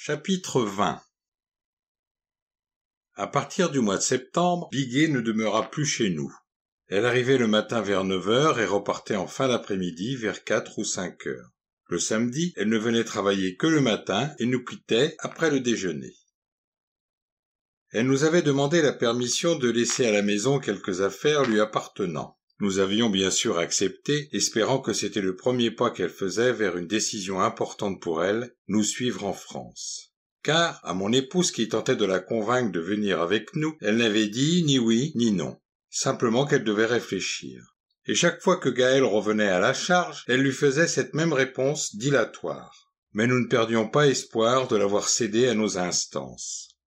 Chapitre 20 À partir du mois de septembre, Biguet ne demeura plus chez nous. Elle arrivait le matin vers neuf heures et repartait en fin d'après-midi vers quatre ou cinq heures. Le samedi, elle ne venait travailler que le matin et nous quittait après le déjeuner. Elle nous avait demandé la permission de laisser à la maison quelques affaires lui appartenant. Nous avions bien sûr accepté, espérant que c'était le premier pas qu'elle faisait vers une décision importante pour elle, nous suivre en France. Car, à mon épouse qui tentait de la convaincre de venir avec nous, elle n'avait dit ni oui ni non, simplement qu'elle devait réfléchir. Et chaque fois que Gaël revenait à la charge, elle lui faisait cette même réponse dilatoire mais nous ne perdions pas espoir de l'avoir cédé à nos instances.